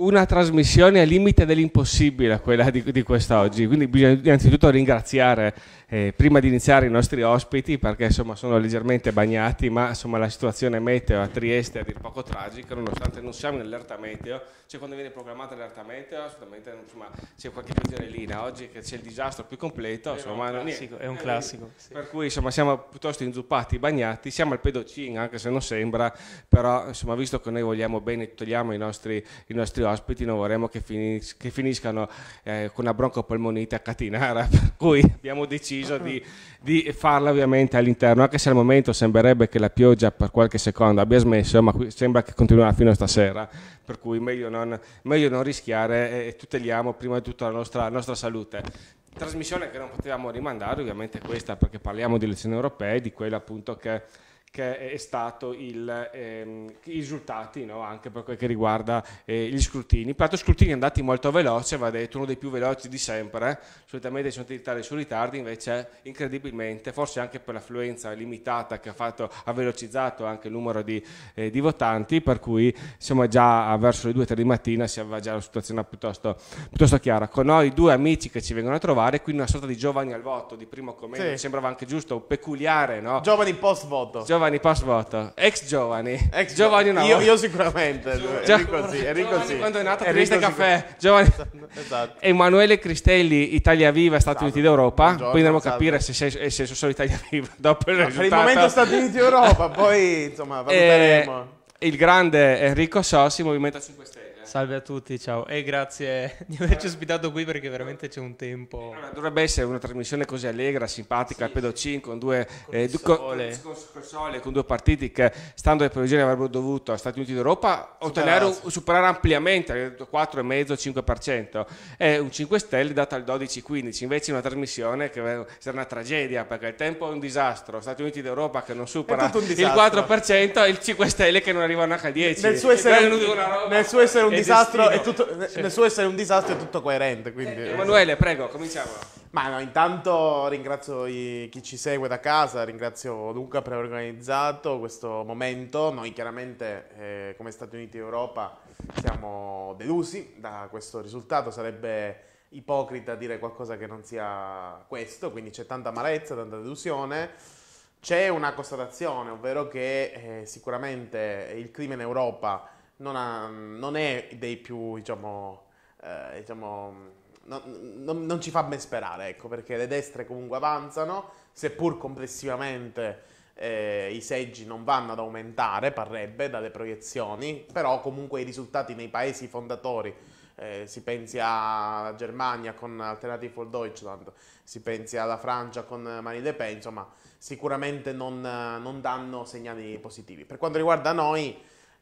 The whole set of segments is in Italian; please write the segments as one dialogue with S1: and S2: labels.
S1: una trasmissione al limite dell'impossibile quella di, di quest'oggi, quindi bisogna innanzitutto ringraziare eh, prima di iniziare i nostri ospiti perché insomma sono leggermente bagnati, ma insomma la situazione meteo a Trieste è a dir poco tragica, nonostante non siamo in allerta meteo, cioè quando viene programmata l'allerta meteo assolutamente insomma, c'è qualche peggiorellina, oggi che c'è il disastro più completo, insomma, è un classico. È un classico sì. Per cui insomma siamo piuttosto inzuppati, bagnati, siamo al pedocin anche se non sembra, però insomma visto che noi vogliamo bene, togliamo i nostri, i nostri ospiti non vorremmo che, finis- che finiscano eh, con una broncopolmonite a Catinara, per cui abbiamo deciso di, di, farla ovviamente all'interno, anche se al momento sembrerebbe che la pioggia per qualche secondo abbia smesso, ma sembra che continuerà fino a stasera, per cui meglio non, meglio non rischiare e tuteliamo prima di tutto la nostra, la nostra salute trasmissione che non potevamo rimandare, ovviamente questa, perché parliamo di elezioni europee, di quella appunto che che è stato il, ehm, i risultati no? anche per quel che riguarda eh, gli scrutini. Peraltro scrutini andati molto veloci, va detto, uno dei più veloci di sempre, eh? solitamente sono titolari su ritardi, invece incredibilmente, forse anche per l'affluenza limitata che ha, fatto, ha velocizzato anche il numero di, eh, di votanti, per cui siamo già verso le 2-3 di mattina si aveva già una situazione piuttosto, piuttosto, chiara. Con noi due amici che ci vengono a trovare, quindi una sorta di giovani al voto, di primo commento, sì. sembrava anche giusto, peculiare. No? Giovani post voto. Giovani Giovanni Pasvoto, ex giovani, Ex giovani una volta. Io, io sicuramente. Gio- Enrico sì, Enrico Giovanni sì. quando è nato Triste Caffè. giovani. Esatto. Emanuele Cristelli, Italia Viva, Stati esatto. Uniti d'Europa. Buongiorno, Poi andremo a capire se sei, se sei solo Italia Viva dopo il no, risultato. Per il momento Stati Uniti
S2: d'Europa, poi insomma eh, valuteremo.
S1: E il grande Enrico Sossi, Movimento 5 Stelle. Salve a tutti,
S3: ciao e grazie di averci ospitato qui perché veramente c'è un tempo. Eh, allora,
S1: dovrebbe essere una trasmissione così allegra, simpatica, sì, pedocin sì. con due con eh, du- sole. Con, con, con due partiti che stando alle previsioni avrebbero dovuto a Stati Uniti d'Europa ottenere un, superare ampliamente 4,5-5%. È un 5 Stelle data al 12-15, invece una trasmissione che sarà una tragedia perché il tempo è un disastro, Stati Uniti d'Europa che non supera il 4% e il 5 Stelle che non arriva neanche al 10%. Nel suo essere, nel suo essere un disastro è tutto, sì. nel suo essere
S2: un disastro è tutto coerente. Quindi, Emanuele, prego, cominciamo. Ma no, intanto ringrazio i, chi ci segue da casa, ringrazio Luca per aver organizzato questo momento. Noi chiaramente eh, come Stati Uniti d'Europa siamo delusi da questo risultato, sarebbe ipocrita dire qualcosa che non sia questo, quindi c'è tanta amarezza, tanta delusione. C'è una constatazione, ovvero che eh, sicuramente il crimine in Europa non, ha, non è dei più, diciamo, eh, diciamo non, non, non, ci fa ben sperare, ecco, perché le destre comunque avanzano, seppur complessivamente eh, i seggi non vanno ad aumentare, parrebbe, dalle proiezioni, però comunque i risultati nei paesi fondatori eh, si pensi alla Germania con Alternative for Deutschland, si pensi alla Francia con Marine Le Pen, insomma sicuramente non, non, danno segnali positivi. Per quanto riguarda noi,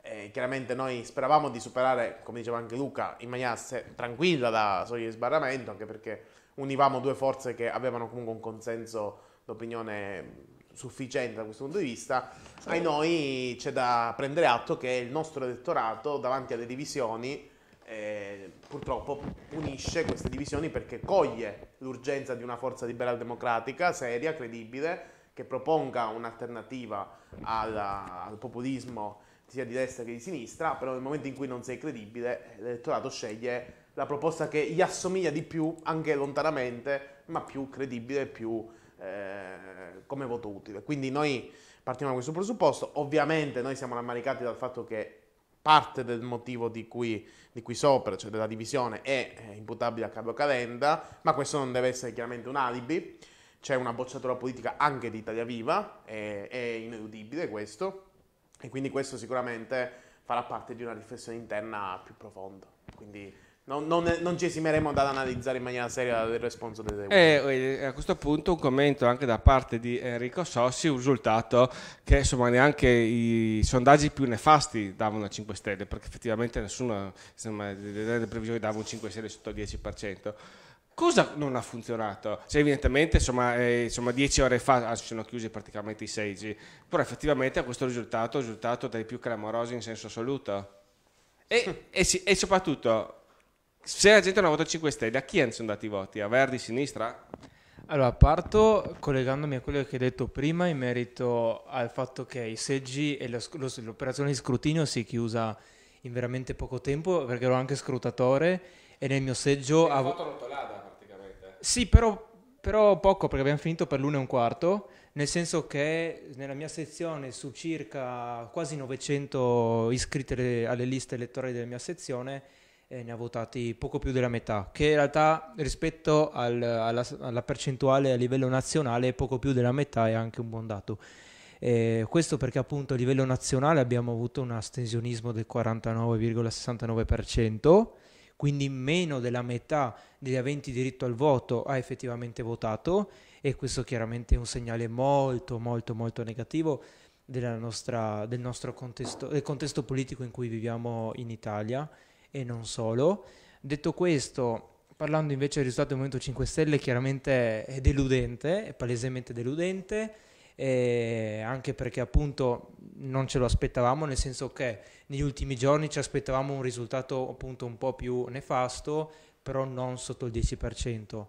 S2: eh, chiaramente noi speravamo di superare, come diceva anche Luca, in maniera tranquilla la soglia di sbarramento, anche perché univamo due forze che avevano comunque un consenso d'opinione sufficiente da questo punto di vista. Sì. Ai noi c'è da prendere atto che il nostro elettorato davanti alle divisioni eh, purtroppo punisce queste divisioni perché coglie l'urgenza di una forza liberal democratica seria, credibile, che proponga un'alternativa alla, al populismo sia di destra che di sinistra, però nel momento in cui non sei credibile, l'elettorato sceglie la proposta che gli assomiglia di più, anche lontanamente, ma più credibile, più eh, come voto utile. Quindi noi partiamo da questo presupposto, ovviamente noi siamo rammaricati dal fatto che parte del motivo di cui, di cui sopra, cioè della divisione, è imputabile a Carlo Calenda, ma questo non deve essere chiaramente un alibi, c'è una bocciatura politica anche di Italia Viva, è, è ineludibile questo, e quindi questo sicuramente farà parte di una riflessione interna più profonda. Quindi non, non, non ci esimeremo ad analizzare in maniera seria il responsabile. E a questo
S1: punto un commento anche da parte di Enrico Sossi, un risultato che insomma neanche i sondaggi più nefasti davano a 5 Stelle, perché effettivamente nessuno, insomma, delle previsioni davano un 5 Stelle sotto il 10%. Cosa non ha funzionato? Cioè, evidentemente, insomma, eh, insomma, dieci ore fa ah, si sono chiusi praticamente i seggi, però effettivamente questo risultato è un risultato dai più clamorosi in senso assoluto. E, e, si, e, soprattutto, se la gente non ha votato 5 Stelle, a chi hanno sono andati i voti? A Verdi, sinistra?
S3: Allora, parto collegandomi a quello che hai detto prima in merito al fatto che i seggi e lo, lo, l'operazione di scrutinio si è chiusa in veramente poco tempo, perché ero anche scrutatore e nel mio seggio... Avevo... Sì, però, però poco perché abbiamo finito per l'uno e un quarto, nel senso che nella mia sezione su circa quasi 900 iscritti alle, alle liste elettorali della mia sezione eh, ne ha votati poco più della metà, che in realtà rispetto al, alla, alla, percentuale a livello nazionale poco più della metà è anche un buon dato. Eh, questo perché appunto a livello nazionale abbiamo avuto un astensionismo del 49,69%, quindi meno della metà degli aventi diritto al voto ha effettivamente votato e questo chiaramente è un segnale molto molto molto negativo nostra, del nostro contesto, del contesto politico in cui viviamo in Italia e non solo. Detto questo, parlando invece del risultato del Movimento 5 Stelle, chiaramente è deludente, è palesemente deludente eh, anche perché appunto non ce lo aspettavamo, nel senso che negli ultimi giorni ci aspettavamo un risultato appunto un po' più nefasto, però non sotto il 10%.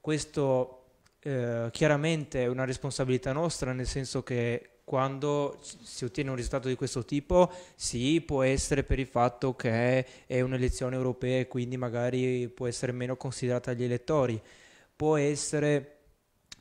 S3: Questo eh, chiaramente è una responsabilità nostra, nel senso che quando si ottiene un risultato di questo tipo, sì, può essere per il fatto che è un'elezione europea e quindi magari può essere meno considerata dagli elettori, può essere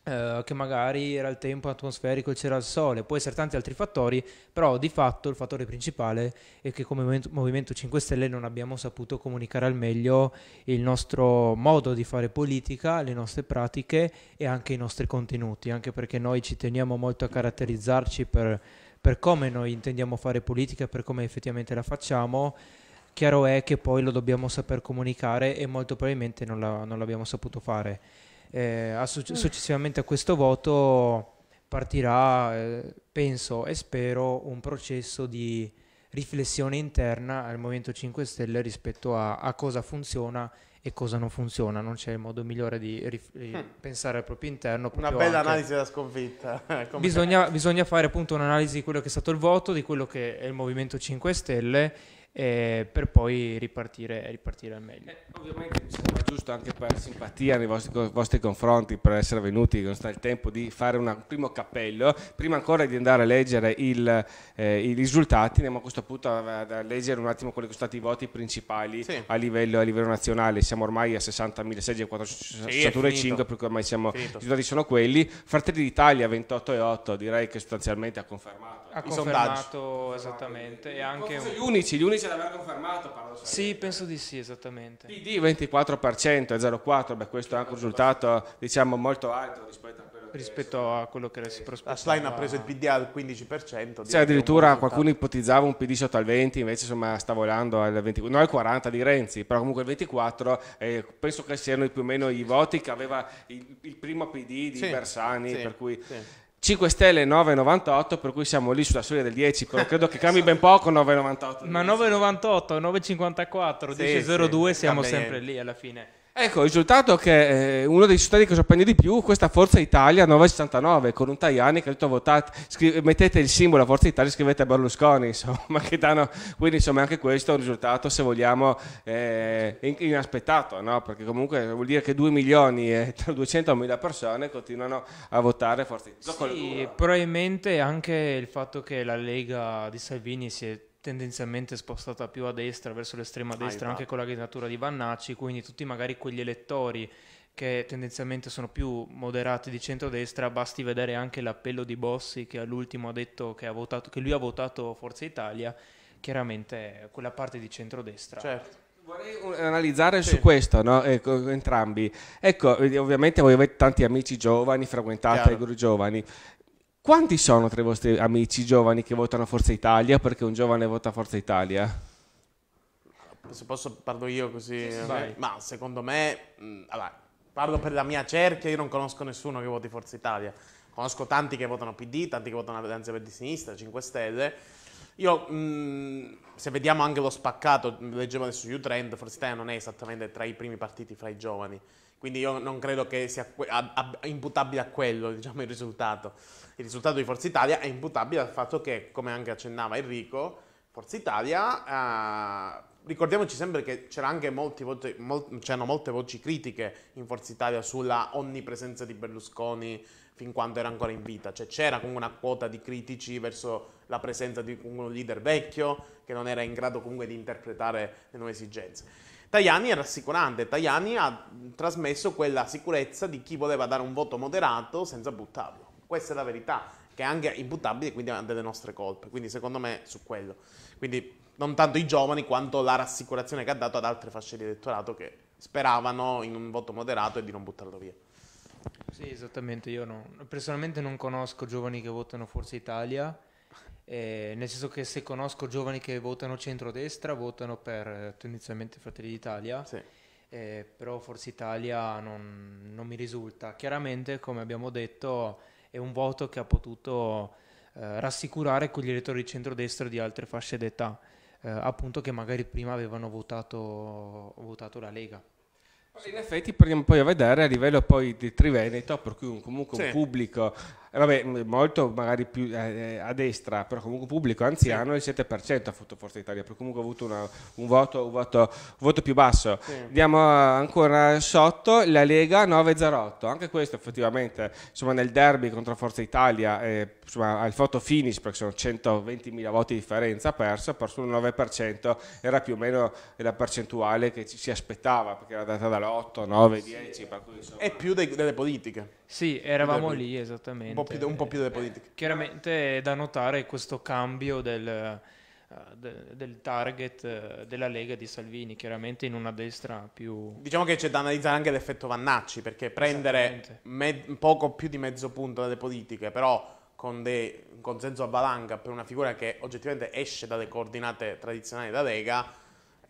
S3: eh, che magari era il tempo atmosferico e c'era il sole, può essere tanti altri fattori, però di fatto il fattore principale è che come Movimento 5 Stelle non abbiamo saputo comunicare al meglio il nostro modo di fare politica, le nostre pratiche e anche i nostri contenuti, anche perché noi ci teniamo molto a caratterizzarci per, per come noi intendiamo fare politica, per come effettivamente la facciamo chiaro è che poi lo dobbiamo saper comunicare e molto probabilmente non, la, non l'abbiamo saputo fare eh, a su- mm. successivamente a questo voto partirà, eh, penso e spero, un processo di riflessione interna al Movimento 5 Stelle rispetto a, a cosa funziona e cosa non funziona. Non c'è il modo migliore di rif- mm. pensare al proprio interno. Proprio una bella anche. analisi
S2: della sconfitta. bisogna,
S3: bisogna, fare appunto un'analisi di quello che è stato il voto, di quello che è il Movimento 5 Stelle eh, per poi ripartire, ripartire al meglio. Eh, ovviamente mi sembra giusto anche per simpatia
S1: nei vostri, vostri, confronti, per essere venuti, non sta il tempo di fare una, un primo cappello, prima ancora di andare a leggere il, eh, i risultati, andiamo a questo punto a, a, leggere un attimo quelli che sono stati i voti principali sì. a, livello, a, livello, nazionale, siamo ormai a 60.000 seggi e 465, per cui ormai siamo, i risultati sono quelli, Fratelli d'Italia 28,8, direi che sostanzialmente ha confermato. Ha confermato
S3: esattamente, e anche... Gli unici, gli unici dice di confermato Paradossalmente. Sì, penso eh. di sì, esattamente.
S2: PD
S1: 24% e 0,4%, beh questo è anche un risultato diciamo molto alto rispetto
S2: a quello rispetto che, a quello che si prospettava. La slime ha preso il PD al 15%. Cioè, addirittura qualcuno
S1: ipotizzava un PD sotto al 20, invece insomma sta volando al 20, no al 40 di Renzi, però comunque il 24 eh, penso che siano più o meno i voti che aveva il, il primo PD di sì, Bersani, sì, per
S3: cui... Sì.
S1: 5 Stelle 9,98 per cui siamo lì sulla soglia del 10 credo che cambi ben poco 9,98 ma
S3: 9,98 9,54 sì, 10,02 sì, siamo sempre lì alla fine Ecco, il
S1: risultato è che eh, uno dei risultati che sorprende di più è questa Forza Italia 969 con un Tajani che ha detto votate, scrive, mettete il simbolo Forza Italia e scrivete Berlusconi, insomma, danno, quindi insomma anche questo è un risultato se vogliamo eh, inaspettato, no? perché comunque vuol dire che 2 milioni e 200 mila persone continuano a votare Forza Italia.
S3: Sì, probabilmente anche il fatto che la Lega di Salvini si è tendenzialmente spostata più a destra, verso l'estrema destra, anche con la candidatura di Vannacci, quindi tutti magari quegli elettori che tendenzialmente sono più moderati di centrodestra, basti vedere anche l'appello di Bossi che all'ultimo ha detto che, ha votato, che lui ha votato Forza Italia, chiaramente quella parte di centrodestra. Certo. Vorrei eh,
S1: analizzare sì. su questo, no? Ecco, entrambi. Ecco, eh, ovviamente voi avete tanti amici giovani, frequentate Chiaro. i gruppi giovani. Quanti sono tra i vostri amici giovani che votano Forza Italia? Perché un giovane vota Forza Italia?
S2: Se posso parlo io così, sì, okay. ma secondo me, mh, mm, allora, parlo per la mia cerchia, io non conosco nessuno che voti Forza Italia, conosco tanti che votano PD, tanti che votano Alleanza Verdi Sinistra, 5 Stelle, io, mh, mm, se vediamo anche lo spaccato, leggevo adesso su Trend, Forza Italia non è esattamente tra i primi partiti fra i giovani, quindi io non credo che sia imputabile a quello, diciamo, il risultato. Il risultato di Forza Italia è imputabile al fatto che, come anche accennava Enrico, Forza Italia... Eh, ricordiamoci sempre che voci, mol, c'erano molte voci critiche in Forza Italia sulla onnipresenza di Berlusconi fin quando era ancora in vita, cioè c'era comunque una quota di critici verso la presenza di un leader vecchio che non era in grado comunque di interpretare le nuove esigenze. Tajani è rassicurante, Tajani ha trasmesso quella sicurezza di chi voleva dare un voto moderato senza buttarlo. Questa è la verità, che è anche imputabile, quindi ha delle nostre colpe. Quindi secondo me su quello. Quindi non tanto i giovani quanto la rassicurazione che ha dato ad altre fasce di elettorato che speravano in un voto moderato e di non buttarlo via.
S3: Sì, esattamente. Io no. personalmente non conosco giovani che votano Forza Italia eh, nel senso che se conosco giovani che votano centrodestra, votano per eh, tendenzialmente Fratelli d'Italia, sì. eh, però forse Italia non, non, mi risulta. Chiaramente, come abbiamo detto, è un voto che ha potuto eh, rassicurare quegli elettori di centrodestra di altre fasce d'età, eh, appunto che magari prima avevano votato, votato la Lega.
S1: In effetti, poi a vedere a livello poi di Triveneto, per cui comunque sì. un pubblico eh, vabbè, molto magari più eh, eh, a destra, però comunque pubblico anziano sì. il 7% ha fatto Forza Italia, perché comunque ha avuto una, un, voto, un, voto, un, voto, più basso. Sì. Andiamo ancora sotto, la Lega 9-08, anche questo effettivamente, insomma nel derby contro Forza Italia, eh, insomma al foto finish, perché sono 120.000 voti di differenza, ha perso, ha perso il 9%, era più o meno la percentuale che ci si aspettava, perché era data dall'8, 9, sì. 10, per cui insomma... È
S3: più dei, delle politiche. Sì, eravamo lì esattamente. Un po, più, un
S2: po' più delle politiche.
S3: Eh, chiaramente è da notare questo cambio del, eh, del target eh, della Lega di Salvini, chiaramente in una destra
S2: più... Diciamo che c'è da analizzare anche l'effetto Vannacci, perché prendere me- poco più di mezzo punto dalle politiche, però con de- un consenso a valanga per una figura che oggettivamente esce dalle coordinate tradizionali della Lega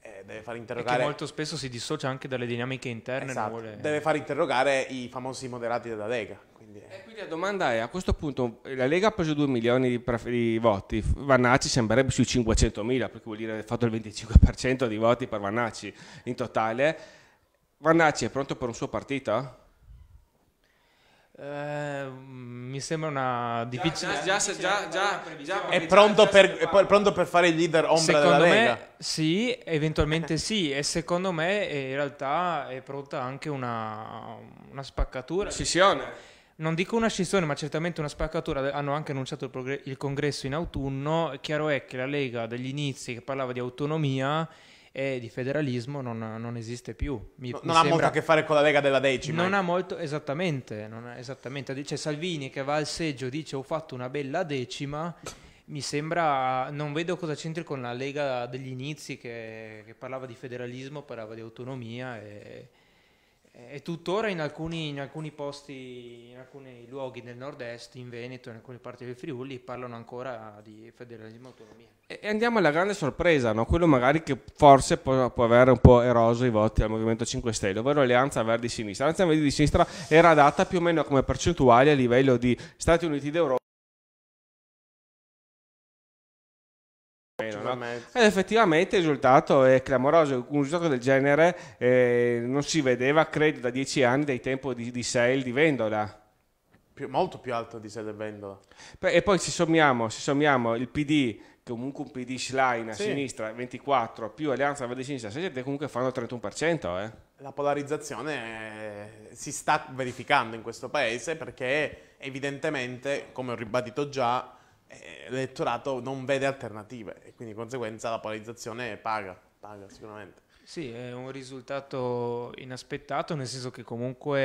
S2: eh, deve far interrogare... E che molto
S3: spesso si dissocia anche dalle dinamiche interne. Esatto. Vuole... Deve far interrogare
S2: i famosi moderati della Lega.
S3: Quindi, eh.
S1: quindi la domanda è, a questo punto la Lega ha preso 2 milioni di, pref- di voti, Vannacci sembrerebbe sui 500 mila, perché vuol dire aver fatto il 25% di voti per Vannacci in totale. Vannacci è pronto per un suo partito? Eh,
S3: mi sembra una difficile.
S1: Già, già, già, già, già è, pronto
S3: per, è
S2: pronto per fare il leader ombra secondo della me, Lega.
S3: Sì, eventualmente sì. E secondo me eh, in realtà è pronta anche una, una spaccatura. Scissione. Non dico una scissione, ma certamente una spaccatura. Hanno anche annunciato il, progr- il congresso in autunno. Chiaro è che la Lega degli inizi, che parlava di autonomia, e di federalismo non, non esiste più. Mi, no, mi non sembra... ha molto a che fare con la Lega della decima. Non eh. ha molto, esattamente, non ha, esattamente. Dice Salvini che va al seggio, e dice ho fatto una bella decima. mi sembra, non vedo cosa c'entri con la Lega degli inizi che, che parlava di federalismo, parlava di autonomia e eh, e tuttora in alcuni, in alcuni, posti, in alcuni luoghi del nord-est, in Veneto, in alcune parti del Friuli, parlano ancora di federalismo autonomia.
S1: E andiamo alla grande sorpresa, no? quello magari che forse può, può, aver un po' eroso i voti al Movimento 5 Stelle, ovvero l'Alleanza Verdi-Sinistra. L'Alleanza Verdi-Sinistra era data più o meno come percentuale a livello di Stati Uniti d'Europa Ed effettivamente il risultato è clamoroso. Un risultato del genere eh, non si vedeva, credo, da dieci anni dai tempi di, di sale di Vendola.
S2: Più, molto più alto di sale Vendola.
S1: E poi ci sommiamo, ci sommiamo il PD comunque un PD Schlein a sì. sinistra 24 più Alleanza Verde Sinistra 7 comunque fanno 31%. Eh.
S2: La polarizzazione eh, si sta verificando in questo paese perché evidentemente, come ho ribadito già, eh, l'elettorato non vede alternative e quindi di conseguenza la polarizzazione paga, paga sicuramente.
S3: Sì, è un risultato inaspettato, nel senso che comunque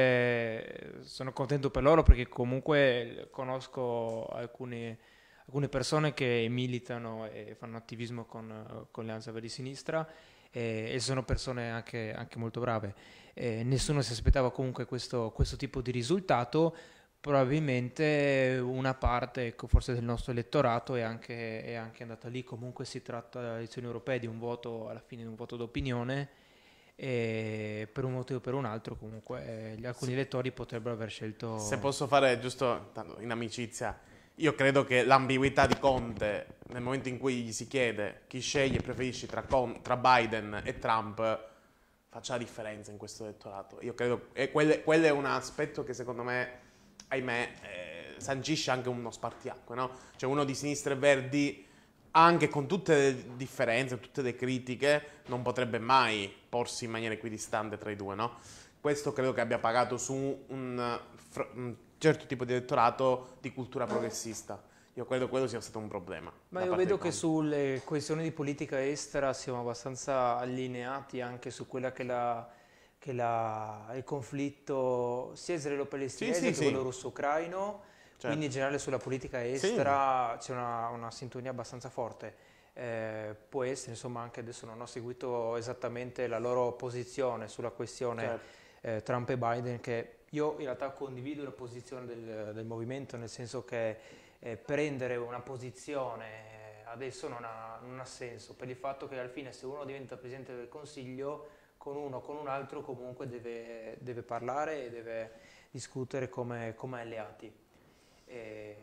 S3: eh, sono contento per loro perché comunque conosco alcune, alcune persone che militano e fanno attivismo con, con l'Anza per di Sinistra e, eh, e sono persone anche, anche molto brave. E nessuno si aspettava comunque questo, questo tipo di risultato, probabilmente una parte, ecco, forse del nostro elettorato è anche, è anche andata lì. Comunque si tratta delle elezioni europee di un voto, alla fine di un voto d'opinione e per un motivo o per un altro comunque eh, alcuni sì. elettori potrebbero aver scelto... Se posso fare
S2: giusto in amicizia, io credo che l'ambiguità di Conte nel momento in cui gli si chiede chi sceglie e preferisci tra, Con- tra, Biden e Trump faccia la differenza in questo elettorato. Io credo, e quello è un aspetto che secondo me ahimè, eh, sancisce anche uno spartiacque, no? Cioè uno di sinistra e verdi, anche con tutte le differenze, tutte le critiche, non potrebbe mai porsi in maniera equidistante tra i due, no? Questo credo che abbia pagato su un, un certo tipo di elettorato di cultura progressista. Io credo che quello sia stato un problema. Ma io vedo che
S3: sulle questioni di politica estera siamo abbastanza allineati anche su quella che la che la, il conflitto sia israelo-palestinese sì, sì, che sì. quello russo-ucraino, certo. quindi in generale sulla politica estera c'è una, una, sintonia abbastanza forte. Eh, può essere, insomma, anche adesso non ho seguito esattamente la loro posizione sulla questione certo. eh, Trump e Biden, che io in realtà condivido la posizione del, del movimento, nel senso che eh, prendere una posizione adesso non ha, non ha senso, per il fatto che alla fine se uno diventa Presidente del Consiglio con uno o con un altro comunque deve, deve parlare e deve discutere come, come alleati. E,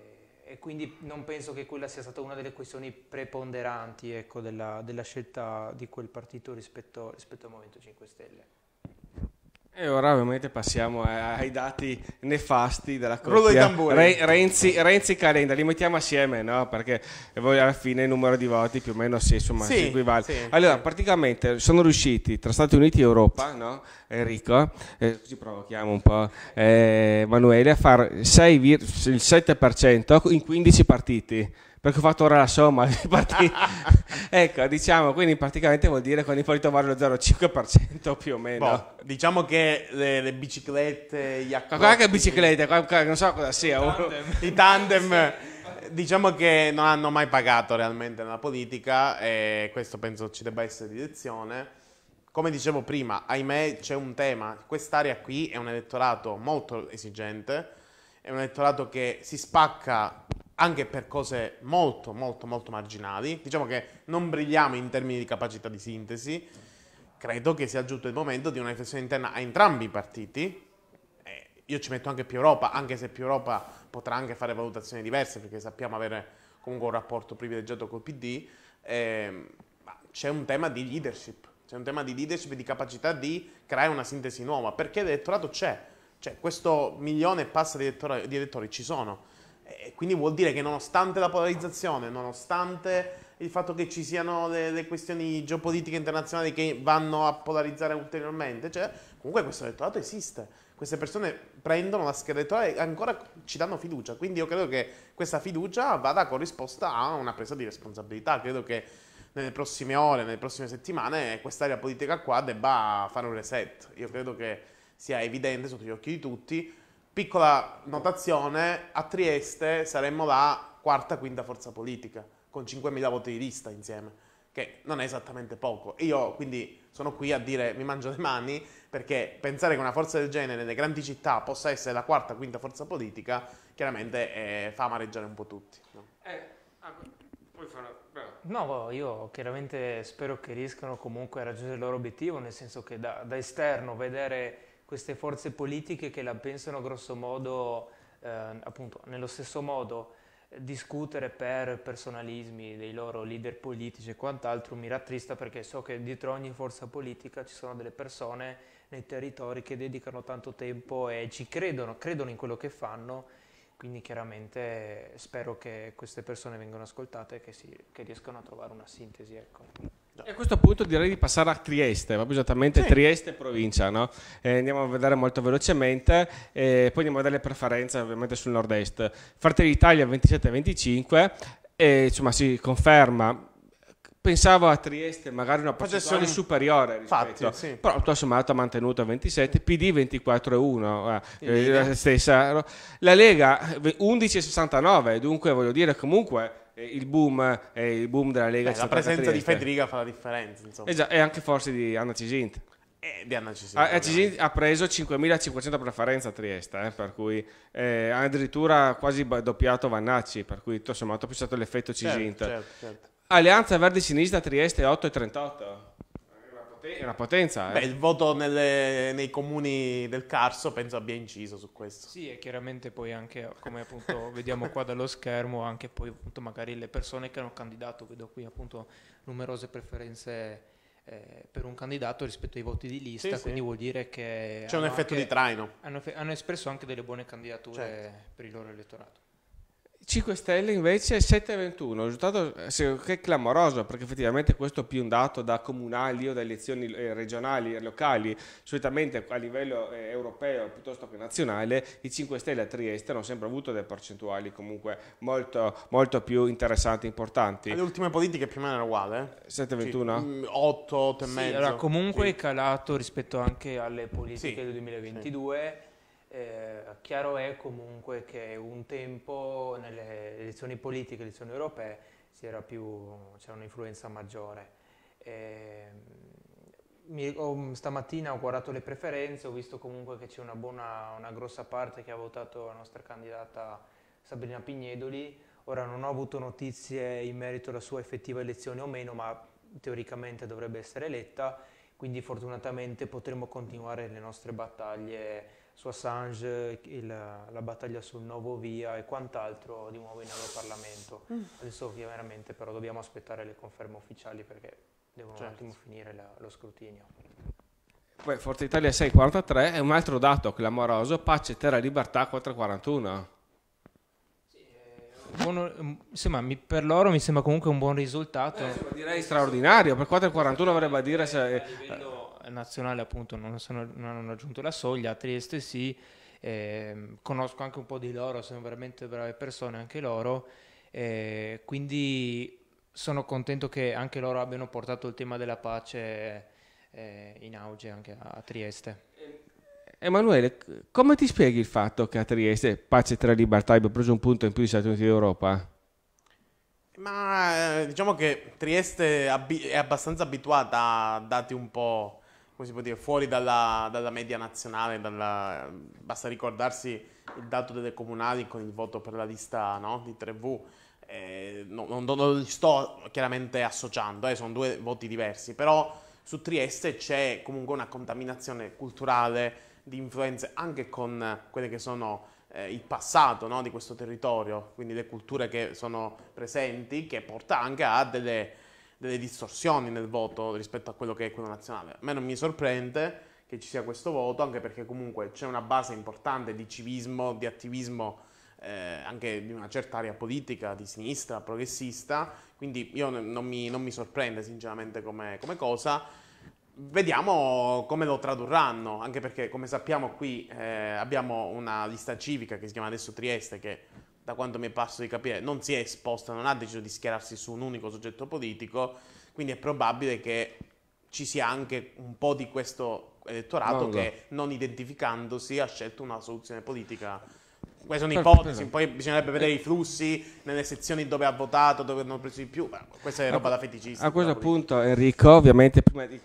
S3: e, quindi non penso che quella sia stata una delle questioni preponderanti ecco, della, della, scelta di quel partito rispetto, rispetto al Movimento 5 Stelle.
S1: E ora ovviamente passiamo ai dati nefasti della corruzione. Re, Renzi, Renzi Calenda, li mettiamo assieme, no? Perché voi alla fine il numero di voti più o meno si, insomma, sì, si equivale. Sì, allora, sì. praticamente sono riusciti tra Stati Uniti e Europa, no? Enrico, eh, ci provochiamo un po', eh, Emanuele, a fare il 7% in 15 partiti perché ho fatto ora la somma partì... ecco diciamo quindi praticamente vuol dire che con Ippolito Mario lo 0,5% più o
S2: meno boh, diciamo che le, le biciclette gli accordi qualche che biciclette non so cosa sia oh. tandem. i tandem diciamo che non hanno mai pagato realmente nella politica e questo penso ci debba essere di lezione come dicevo prima ahimè c'è un tema quest'area qui è un elettorato molto esigente è un elettorato che si spacca anche per cose molto, molto, molto marginali. Diciamo che non brilliamo in termini di capacità di sintesi. Credo che sia giunto il momento di una riflessione interna a entrambi i partiti. Eh, io ci metto anche più Europa, anche se più Europa potrà anche fare valutazioni diverse, perché sappiamo avere comunque un rapporto privilegiato col PD. Eh, c'è un tema di leadership, c'è un tema di leadership e di capacità di creare una sintesi nuova, perché l'elettorato c'è. Cioè, questo milione e passa di elettori, di elettori ci sono e eh, quindi vuol dire che nonostante la polarizzazione, nonostante il fatto che ci siano le, le questioni geopolitiche internazionali che vanno a polarizzare ulteriormente, cioè, comunque questo elettorato esiste. Queste persone prendono la scheda elettorale e ancora ci danno fiducia. Quindi io credo che questa fiducia vada corrisposta a una presa di responsabilità. Credo che nelle prossime ore, nelle prossime settimane, quest'area politica qua debba fare un reset. Io credo che sia evidente sotto gli occhi di tutti Piccola notazione, a Trieste saremmo la quarta, quinta forza politica, con 5.000 voti di lista insieme, che non è esattamente poco. Io quindi sono qui a dire mi mangio le mani, perché pensare che una forza del genere nelle grandi città possa essere la quarta, quinta forza politica, chiaramente eh, fa amareggiare un po' tutti. No? Eh, ah, puoi
S3: No, io chiaramente spero che riescano comunque a raggiungere il loro obiettivo, nel senso che da, da esterno vedere queste forze politiche che la pensano grosso modo eh, appunto nello stesso modo eh, discutere per personalismi dei loro leader politici e quant'altro mi rattrista perché so che dietro ogni forza politica ci sono delle persone nei territori che dedicano tanto tempo e ci credono, credono in quello che fanno, quindi chiaramente eh, spero che queste persone vengano ascoltate e che, si, che riescano a trovare una sintesi. Ecco.
S1: E a questo punto direi di passare a Trieste, proprio esattamente sì. Trieste provincia, no? eh, andiamo a vedere molto velocemente e eh, poi andiamo a vedere le preferenze ovviamente sul nord-est. Fratelli d'Italia 27-25 e insomma si conferma pensavo a Trieste magari una posizione superiore rispetto, Fatti, sì. però tutto sommato ha mantenuto 27, PD 24 1, eh, eh la stessa. La Lega 11 eh, 69, dunque voglio dire comunque il boom, il boom della Lega. Beh, la presenza di Federica fa la differenza.
S2: Insomma. Esatto, e anche
S1: forse di Anna Cisinti. Eh, di Anna Cisinti. Anna ha preso 5.500 preferenze a Trieste, eh, per cui eh, ha addirittura quasi doppiato Vannacci, per cui tutto sommato è stato l'effetto Cisinti. Certo, certo, certo. Alleanza Verdi Sinistra Trieste
S2: 8,38
S1: è una potenza. Eh. Beh, il
S2: voto nelle, nei comuni del Carso penso abbia inciso su questo. Sì, e chiaramente poi anche,
S3: come appunto vediamo qua dallo schermo, anche poi appunto magari le persone che hanno candidato, vedo qui appunto numerose preferenze eh, per un candidato rispetto ai voti di lista, sì, quindi sì. vuol dire che... C'è un effetto anche, di traino. Hanno, hanno, espresso anche delle buone candidature certo. per il loro elettorato.
S1: 5 Stelle invece 7,21, risultato eh, che è clamoroso perché effettivamente questo è più un dato da comunali o da elezioni eh, regionali e locali, solitamente a livello eh, europeo piuttosto che nazionale i 5 Stelle a Trieste hanno sempre avuto delle percentuali comunque molto, molto più interessanti e importanti. Le ultime politiche
S3: più o meno erano uguali? Eh? 7,21? 8, 8,5. Sì, mm, allora comunque sì. è calato rispetto anche alle politiche sì. del 2022. Sì eh, chiaro è comunque che un tempo nelle elezioni politiche, le elezioni europee, c'era un'influenza maggiore. Eh, mi, oh, stamattina ho guardato le preferenze, ho visto comunque che c'è una, buona, una grossa parte che ha votato la nostra candidata Sabrina Pignedoli. Ora non ho avuto notizie in merito alla sua effettiva elezione o meno, ma teoricamente dovrebbe essere eletta, quindi fortunatamente potremo continuare le nostre battaglie su Assange, il, la battaglia sul nuovo via e quant'altro di nuovo in Europarlamento. Mm. Adesso veramente però dobbiamo aspettare le conferme ufficiali perché devono certo. un attimo finire la, lo scrutinio.
S1: Poi Forza Italia 643 è un altro dato clamoroso, pace, terra, libertà 441.
S3: Eh, buono, mm, insomma, mi, per loro mi sembra comunque un buon risultato. Eh, direi straordinario, per 441 vorrebbe dire se... Eh, nazionale appunto non, sono, non hanno raggiunto la soglia, a Trieste sì, eh, conosco anche un po' di loro, sono veramente brave persone anche loro, eh, quindi sono contento che anche loro abbiano portato il tema della pace eh, in auge anche a, a
S2: Trieste.
S1: Emanuele, come ti spieghi il fatto che a Trieste Pace tra Libertà abbia preso un punto in più di Stati Uniti d'Europa?
S2: Ma eh, diciamo che Trieste è abbastanza abituata a dati un po' come si può dire, fuori dalla, dalla media nazionale, dalla, basta ricordarsi il dato delle comunali con il voto per la lista no, di 3V, eh, no, non, non, li sto chiaramente associando, eh, sono due voti diversi, però su Trieste c'è comunque una contaminazione culturale di influenze anche con quelle che sono eh, il passato no, di questo territorio, quindi le culture che sono presenti, che porta anche a delle delle distorsioni nel voto rispetto a quello che è quello nazionale. A me non mi sorprende che ci sia questo voto, anche perché comunque c'è una base importante di civismo, di attivismo eh, anche di una certa area politica di sinistra, progressista, quindi io non mi, non mi sorprende sinceramente come, come cosa. Vediamo come lo tradurranno, anche perché come sappiamo qui eh, abbiamo una lista civica che si chiama adesso Trieste che da quanto mi è passo di capire, non si è esposta, non ha deciso di schierarsi su un unico soggetto politico, quindi è probabile che ci sia anche un po' di questo elettorato Manga. che non identificandosi ha scelto una soluzione politica queste sono certo, ipotesi, esatto. poi bisognerebbe vedere i flussi nelle sezioni dove ha votato, dove hanno preso di più, questa è roba da feticista. A questo
S1: punto Enrico, ovviamente prima di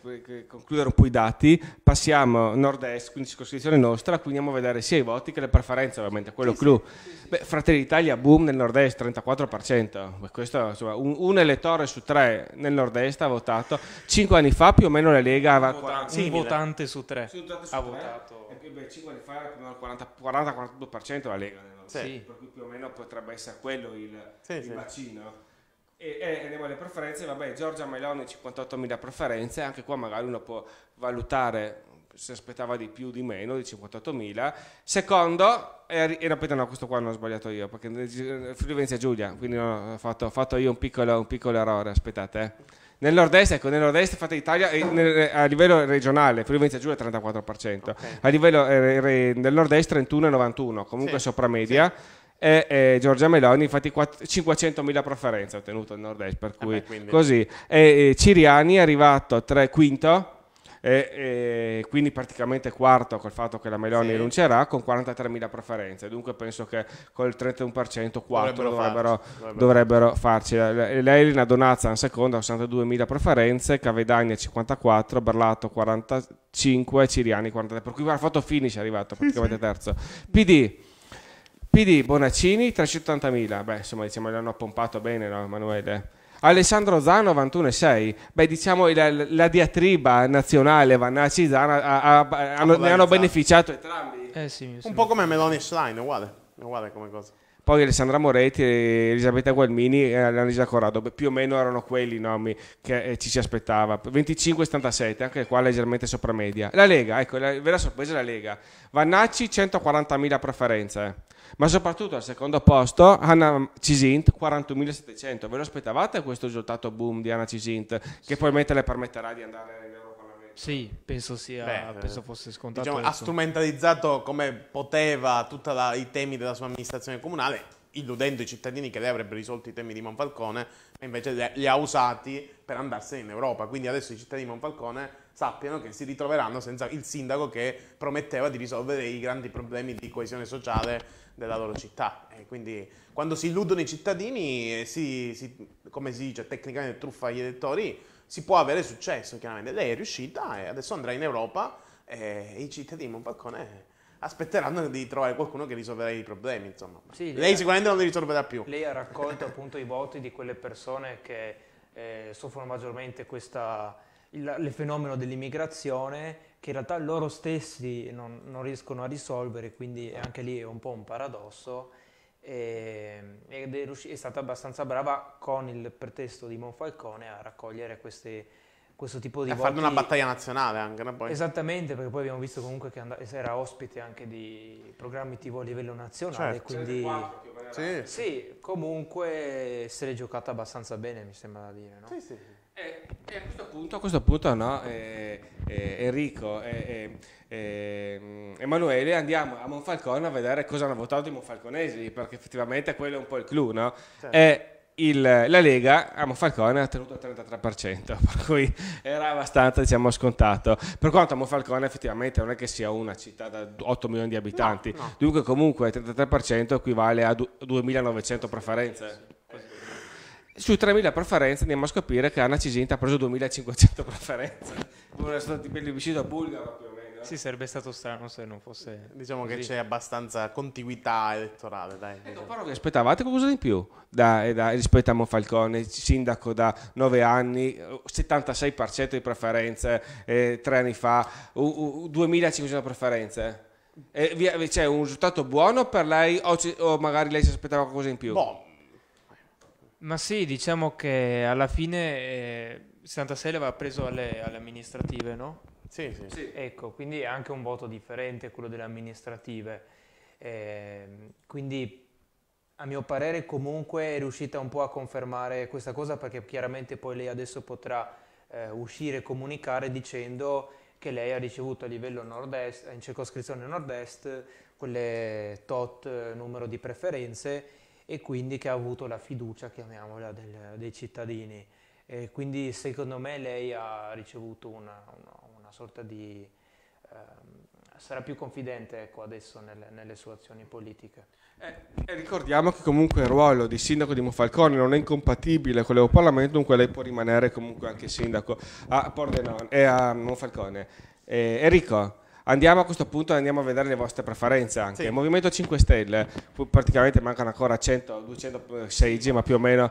S1: concludere un po' i dati, passiamo nord-est, quindi circoscrizione nostra, quindi andiamo a vedere sia i voti che le preferenze, ovviamente, quello sì, clou. Sì, sì, Beh, Fratelli d'Italia, boom nel nord-est, 34%, Beh, questo, insomma, un, un, elettore su tre nel nord-est ha votato, cinque anni fa più o meno la Lega aveva... Un, vota- un votante su tre, su tre ha votato beh, 5 anni fa era più o 40-42% la Lega, no? sì. per cui più o meno potrebbe essere quello il, sì, il sì. bacino. E, e andiamo alle preferenze, vabbè, Giorgia Meloni 58.000 preferenze, anche qua magari uno può valutare se aspettava di più o di meno di 58.000 secondo e, e ripeto no questo qua non ho sbagliato io perché eh, Friuli Venezia Giulia quindi ho fatto, ho fatto io un piccolo, un piccolo errore aspettate eh. Nel nord-est, ecco, nel nord-est Fratelli d'Italia nel, eh, a livello regionale, Friuli Giulia 34%, okay. a livello eh, del nord-est 31,91, comunque sì. sopra media. Sì. E, e, eh, Giorgia Meloni, infatti 500.000 preferenze ha ottenuto il nord-est, per eh cui Vabbè, così. E, e Ciriani è arrivato a 3 quinto, e, e quindi praticamente quarto col fatto che la Meloni sì. rinuncerà con 43.000 preferenze, dunque penso che col 31% 4 dovrebbero, dovrebbero, farci. Dovrebbero. dovrebbero farci. Lei Elena Donazza in seconda 62.000 preferenze, Cavedagna 54, Berlato 45, Ciriani 43, per cui ha fatto finish è arrivato praticamente terzo. PD PD Bonaccini 380.000, beh insomma diciamo l'hanno pompato bene no, Emanuele? Alessandro Zano 91,6. Beh, diciamo la, la diatriba nazionale Vannacci Zano ha, ha, ha, ne hanno beneficiato
S2: entrambi. Eh sì, un po' come Meloni Schlein, uguale, uguale come cosa
S1: poi Alessandra Moretti e Elisabetta Gualmini e eh, Annalisa Corrado, più o meno erano quelli i nomi che eh, ci si aspettava. 25-77, anche qua leggermente sopra media. La Lega, ecco, la vera sorpresa è la Lega. Vannacci 140.000 preferenze, ma soprattutto al secondo posto Anna Cisint 41.700. Ve lo aspettavate questo risultato boom di Anna Cisint, che probabilmente le permetterà di andare sì, penso, sia, Beh, penso eh, fosse
S3: scontato. Diciamo, ha
S2: strumentalizzato come poteva tutti i temi della sua amministrazione comunale, illudendo i cittadini che lei avrebbe risolto i temi di Monfalcone, ma invece li ha usati per andarsene in Europa. Quindi adesso i cittadini di Monfalcone sappiano che si ritroveranno senza il sindaco che prometteva di risolvere i grandi problemi di coesione sociale della loro città. E quindi quando si illudono i cittadini, eh, si, si, come si dice tecnicamente, truffa gli elettori si può avere successo, chiaramente. Lei è riuscita e adesso andrà in Europa e i cittadini un Monfalcone eh, aspetteranno di trovare qualcuno che risolverà i problemi, insomma. Sì, lei, ha, sicuramente non li risolverà più. Lei
S3: ha raccolto appunto i voti di quelle persone che eh, soffrono maggiormente questa, il, il, fenomeno dell'immigrazione che in realtà loro stessi non, non riescono a risolvere, quindi anche lì è un po' un paradosso Ehm, ed è, riusci- è, stata abbastanza brava con il pretesto di Monfalcone a raccogliere queste, questo tipo di a voti. A fare una battaglia nazionale anche, no? Poi. Esattamente, perché poi abbiamo visto comunque che and- era ospite anche di programmi TV a livello nazionale, certo. quindi... sì. sì. comunque se l'è giocata abbastanza bene, mi sembra da dire, no? Sì, sì. E,
S1: eh, e eh, a questo punto, a questo punto no, eh eh, Enrico e, e, ehm, Emanuele andiamo a Monfalcone a vedere cosa hanno votato i monfalconesi, perché effettivamente quello è un po' il clou, no? Certo. E, il, la Lega a Monfalcone ha ottenuto il 33%, per cui era abbastanza diciamo, scontato. Per quanto a Monfalcone effettivamente non è che sia una città da 8 milioni di abitanti, no, no. dunque comunque il 33% equivale a 2.900 preferenze su 3.000 preferenze andiamo a scoprire che Anna Cisinta ha preso 2.500
S2: preferenze. Una sorta di a bulgaro più o meno. Eh. Sì, sarebbe stato strano se non fosse... Diciamo così. che c'è abbastanza contiguità elettorale, dai. Eh, però
S1: vi aspettavate qualcosa di più da, eh, da, rispetto a Monfalcone, sindaco da 9 anni, 76% eh, di preferenze, eh, 3 anni fa, uh, uh, 2.500 preferenze. Eh, c'è cioè, un risultato buono per lei o, o, magari lei si aspettava qualcosa in più? Boh
S3: ma sì, diciamo che alla fine eh, 76 va preso alle, alle amministrative, no? Sì, sì, sì. Ecco, quindi è anche un voto differente quello delle amministrative. Eh, quindi a mio parere comunque è riuscita un po' a confermare questa cosa perché chiaramente poi lei adesso potrà eh, uscire e comunicare dicendo che lei ha ricevuto a livello nord-est, in circoscrizione nord-est, quelle tot eh, numero di preferenze e quindi che ha avuto la fiducia, chiamiamola, del, dei cittadini. E quindi secondo me lei ha ricevuto una, una, una sorta di... Ehm, sarà più confidente ecco, adesso nelle, nelle, sue azioni politiche. Eh, e
S1: ricordiamo che comunque il ruolo di sindaco di Monfalcone non è incompatibile con l'Europarlamento, dunque lei può rimanere comunque anche sindaco a Pordenone e eh, a Monfalcone. Eh, Enrico, Andiamo a questo punto e andiamo a vedere le vostre preferenze anche. Sì. Il Movimento 5 Stelle, praticamente mancano ancora 100-200 eh, seggi, ma più o meno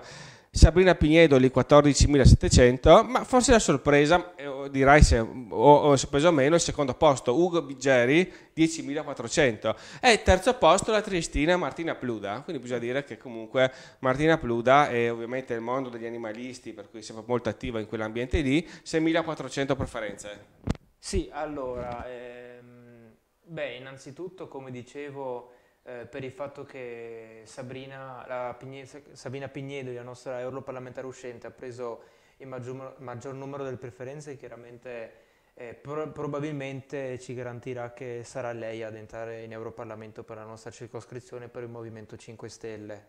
S1: Sabrina Pignedo lì 14.700, ma forse la sorpresa, eh, dirai se ho sorpreso o meno, il secondo posto Ugo Biggeri 10.400 e il terzo posto la triestina Martina Pluda, quindi bisogna dire che comunque Martina Pluda è ovviamente il mondo degli animalisti, per cui è molto attiva in quell'ambiente lì, 6.400 preferenze.
S3: Sì, allora, ehm, beh, innanzitutto, come dicevo, eh, per il fatto che Sabrina, Pigne, Sabina Pignedoli, la nostra europarlamentare uscente, ha preso il maggior, maggior numero delle preferenze, chiaramente eh, pro probabilmente ci garantirà che sarà lei ad entrare in Europarlamento per la nostra circoscrizione per il Movimento 5 Stelle.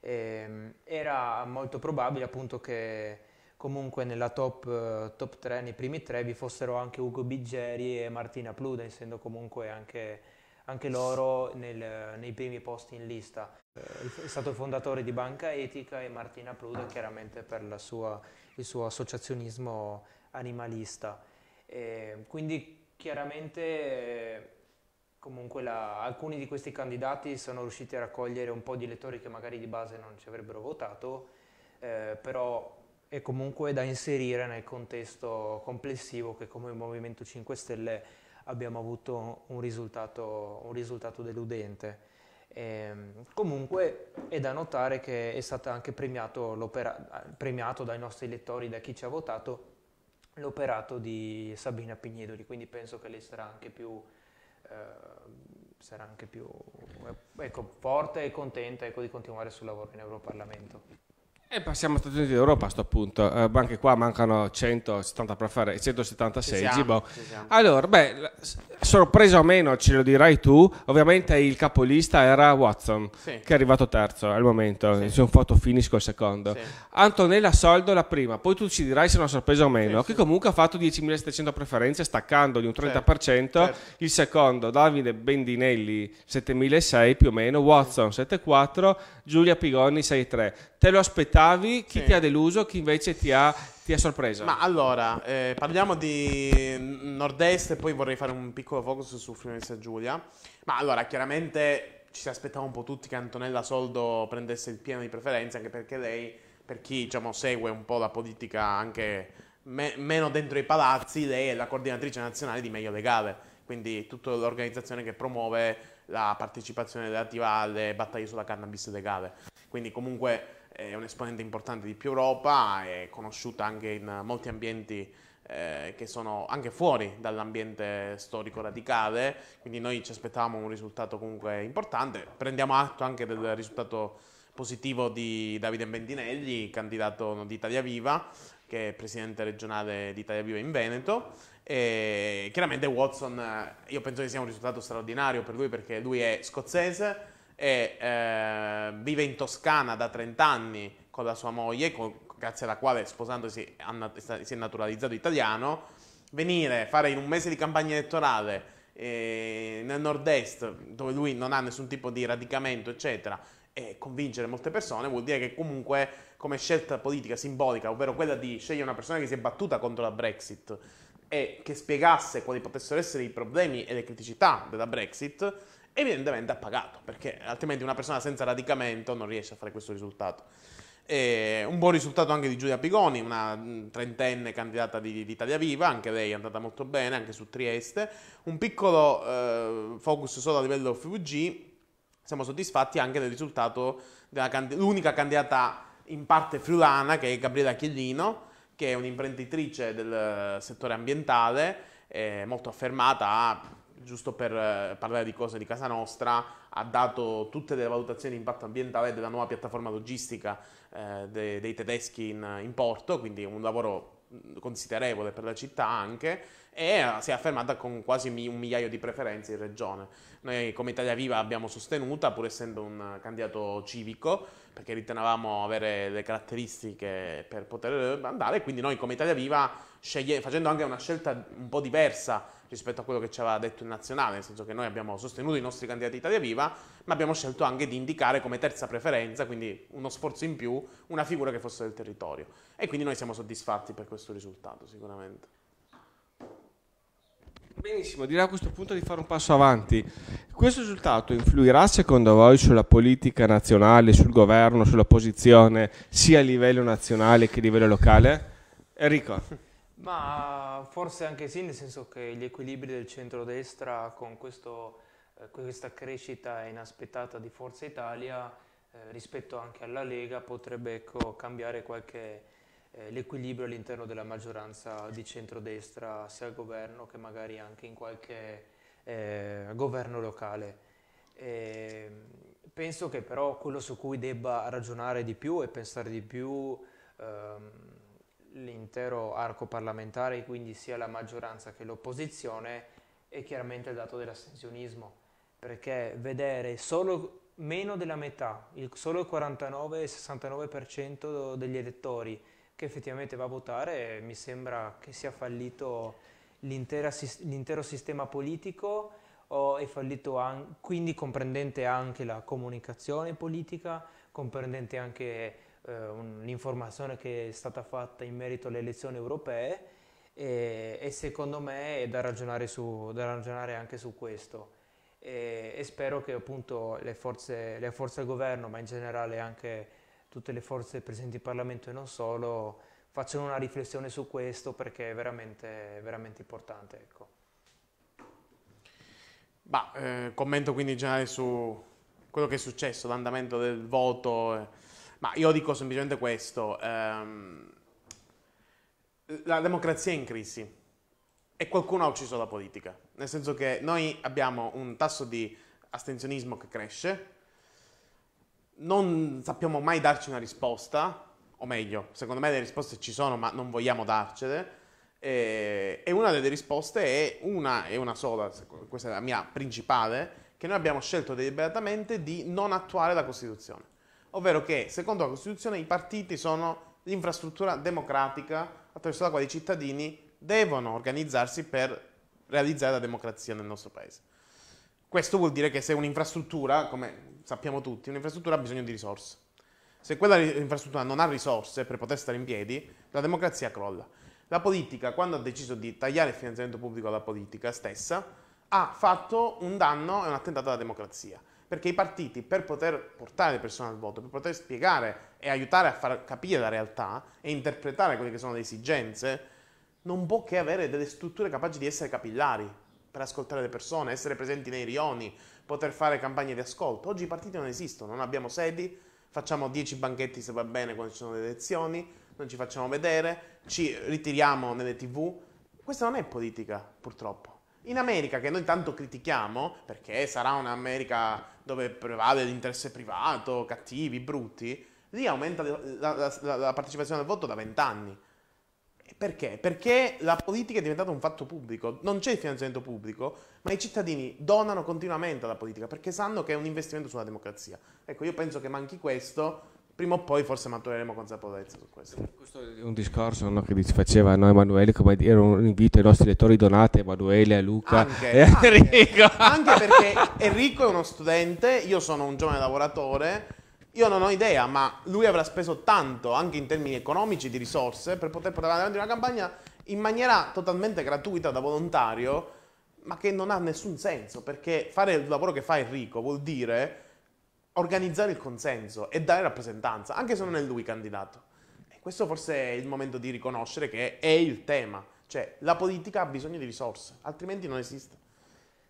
S3: Eh, era molto probabile appunto che comunque nella top, eh, top 3, nei primi tre vi fossero anche Ugo Biggeri e Martina Pluda, essendo comunque anche, anche loro nel, nei primi posti in lista. Eh, è stato il fondatore di Banca Etica e Martina Pluda chiaramente per sua, il suo associazionismo animalista. E eh, quindi chiaramente comunque la, alcuni di questi candidati sono riusciti a raccogliere un po' di elettori che magari di base non ci avrebbero votato, eh, però e comunque da inserire nel contesto complessivo che come Movimento 5 Stelle abbiamo avuto un risultato, un risultato deludente. E, ehm, comunque è da notare che è stato anche premiato, premiato dai nostri elettori, da chi ci ha votato, l'operato di Sabina Pignedoli, quindi penso che lei sarà anche più, eh, sarà anche più ecco, forte e contenta ecco, di continuare sul lavoro in Europarlamento.
S1: E passiamo a Stati Uniti d'Europa a questo punto, eh, anche qua mancano 170 per fare 176. Siamo, boh. Allora, beh, sorpresa o meno ce lo dirai tu, ovviamente il capolista era Watson, sì. che è arrivato terzo al momento, sì. un foto finisco il secondo. Sì. Antonella Soldo la prima, poi tu ci dirai se è una sorpresa o meno, sì, che comunque ha fatto 10.700 preferenze staccando di un 30% certo. il secondo, Davide Bendinelli 7.600 più o meno, Watson 7.4, Giulia Pigoni 6.3. Te lo aspettavo? aspettavi, chi sì. ti ha deluso, chi invece ti ha, ti ha sorpreso? Ma
S2: allora, eh, parliamo di nord-est e poi vorrei fare un piccolo focus su Friulense Giulia. Ma allora, chiaramente ci si aspettava un po' tutti che Antonella Soldo prendesse il pieno di preferenza, anche perché lei, per chi diciamo, segue un po' la politica anche me- meno dentro i palazzi, lei è la coordinatrice nazionale di Meglio Legale, quindi tutta l'organizzazione che promuove la partecipazione relativa alle battaglie sulla cannabis legale. Quindi comunque è un esponente importante di più Europa, è conosciuta anche in molti ambienti eh, che sono anche fuori dall'ambiente storico radicale, quindi noi ci aspettavamo un risultato comunque importante, prendiamo atto anche del risultato positivo di Davide Bendinelli, candidato di Italia Viva, che è presidente regionale di Italia Viva in Veneto. E chiaramente Watson, io penso che sia un risultato straordinario per lui perché lui è scozzese, e eh, vive in Toscana da 30 anni con la sua moglie, con, grazie alla quale sposandosi ha, si è naturalizzato italiano, venire, a fare in un mese di campagna elettorale eh, nel nord-est, dove lui non ha nessun tipo di radicamento, eccetera, e convincere molte persone, vuol dire che comunque come scelta politica simbolica, ovvero quella di scegliere una persona che si è battuta contro la Brexit e che spiegasse quali potessero essere i problemi e le criticità della Brexit, evidentemente ha pagato, perché altrimenti una persona senza radicamento non riesce a fare questo risultato. E un buon risultato anche di Giulia Pigoni, una mm, trentenne candidata di, di Italia Viva, anche lei è andata molto bene, anche su Trieste. Un piccolo eh, focus solo a livello FVG, siamo soddisfatti anche del risultato dell'unica candidata in parte friulana, che è Gabriella Chiellino, che è un'imprenditrice del settore ambientale, molto affermata, ha giusto per eh, parlare di cose di casa nostra, ha dato tutte le valutazioni di impatto ambientale della nuova piattaforma logistica eh, de, dei tedeschi in, in porto, quindi un lavoro mm, considerevole per la città anche e eh, si è affermata con quasi un migliaio di preferenze in regione. Noi come Italia Viva abbiamo sostenuta pur essendo un candidato civico perché ritenevamo avere le caratteristiche per poter andare quindi noi come Italia Viva facendo anche una scelta un po' diversa rispetto a quello che ci aveva detto il nazionale, nel senso che noi abbiamo sostenuto i nostri candidati Italia Viva, ma abbiamo scelto anche di indicare come terza preferenza, quindi uno sforzo in più, una figura che fosse del territorio. E quindi noi siamo soddisfatti per questo risultato, sicuramente. Benissimo, direi a questo
S1: punto di fare un passo avanti. Questo risultato influirà secondo voi sulla politica nazionale, sul governo, sulla posizione sia a livello nazionale che a livello locale? Enrico.
S3: Ma forse anche sì, nel senso che gli equilibri del centrodestra con questo, eh, questa crescita inaspettata di Forza Italia eh, rispetto anche alla Lega potrebbe ecco, cambiare qualche, eh, l'equilibrio all'interno della maggioranza di centrodestra sia al governo che magari anche in qualche eh, governo locale. E ehm, penso che però quello su cui debba ragionare di più e pensare di più ehm, l'intero arco parlamentare, quindi sia la maggioranza che l'opposizione, è chiaramente il dato dell'astensionismo, perché vedere solo meno della metà, il, solo il 49-69% degli elettori che effettivamente va a votare, mi sembra che sia fallito l'intero sistema politico o è fallito quindi comprendente anche la comunicazione politica, comprendente anche eh, un'informazione che è stata fatta in merito alle elezioni europee e, e secondo me è da ragionare, su, da ragionare anche su questo. E, e, spero che appunto le forze, le forze del governo, ma in generale anche tutte le forze presenti in Parlamento e non solo, facciano una riflessione su questo perché è veramente, veramente importante. Ecco.
S2: Bah, eh, commento quindi generale su quello che è successo, l'andamento del voto. Eh ma io dico semplicemente questo. Ehm, la democrazia è in crisi e qualcuno ha ucciso la politica. Nel senso che noi abbiamo un tasso di astensionismo che cresce, non sappiamo mai darci una risposta, o meglio, secondo me le risposte ci sono, ma non vogliamo darcele. E, una delle risposte è una, è una sola, questa è la mia principale, che noi abbiamo scelto deliberatamente di non attuare la Costituzione ovvero che secondo la Costituzione i partiti sono l'infrastruttura democratica attraverso la quale i cittadini devono organizzarsi per realizzare la democrazia nel nostro paese. Questo vuol dire che se un'infrastruttura, come sappiamo tutti, un'infrastruttura ha bisogno di risorse. Se quella infrastruttura non ha risorse per poter stare in piedi, la democrazia crolla. La politica, quando ha deciso di tagliare il finanziamento pubblico alla politica stessa, ha fatto un danno e un attentato alla democrazia perché i partiti per poter portare le persone al voto, per poter spiegare e aiutare a far capire la realtà e interpretare quelle che sono le esigenze, non può che avere delle strutture capaci di essere capillari per ascoltare le persone, essere presenti nei rioni, poter fare campagne di ascolto. Oggi i partiti non esistono, non abbiamo sedi, facciamo 10 banchetti se va bene quando ci sono le elezioni, non ci facciamo vedere, ci ritiriamo nelle tv. Questa non è politica, purtroppo. In America, che noi tanto critichiamo, perché sarà un'America dove prevale l'interesse privato, cattivi, brutti, lì aumenta la, la, la, partecipazione al voto da vent'anni. Perché? Perché la politica è diventata un fatto pubblico, non c'è il finanziamento pubblico, ma i cittadini donano continuamente alla politica perché sanno che è un investimento sulla democrazia. Ecco, io penso che manchi questo prima o poi forse matureremo consapevolezza su questo. Questo è un
S1: discorso no, che faceva no, Emanuele, come dire, un invito ai nostri lettori Donate, Emanuele, a Luca anche, e anche, Enrico. Anche
S2: perché Enrico è uno studente, io sono un giovane lavoratore, io non ho idea, ma lui avrà speso tanto, anche in termini economici, di risorse, per poter portare avanti una campagna in maniera totalmente gratuita da volontario, ma che non ha nessun senso, perché fare il lavoro che fa Enrico vuol dire organizzare il consenso e dare rappresentanza, anche se non è lui candidato. E questo forse è il momento di riconoscere che è il tema, cioè la politica ha bisogno di risorse, altrimenti non esiste.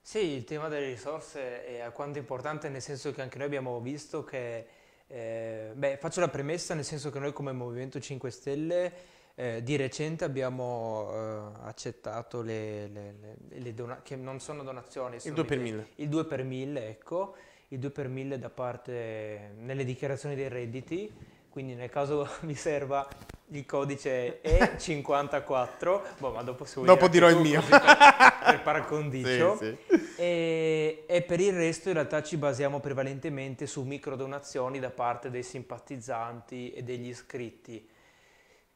S3: Sì, il tema delle risorse è alquanto importante nel senso che anche noi abbiamo visto che, eh, beh, faccio la premessa nel senso che noi come Movimento 5 Stelle eh, di recente abbiamo eh, accettato le, le, le, le donazioni, che non sono donazioni, sono il 2 per 1000. Il 2 per 1000, ecco il 2 per 1000 da parte nelle dichiarazioni dei redditi, quindi nel caso mi serva il codice E54, boh, ma dopo, dopo dirò il mio. Per, paracondicio. Sì, sì. E, e, per il resto in realtà ci basiamo prevalentemente su micro donazioni da parte dei simpatizzanti e degli iscritti.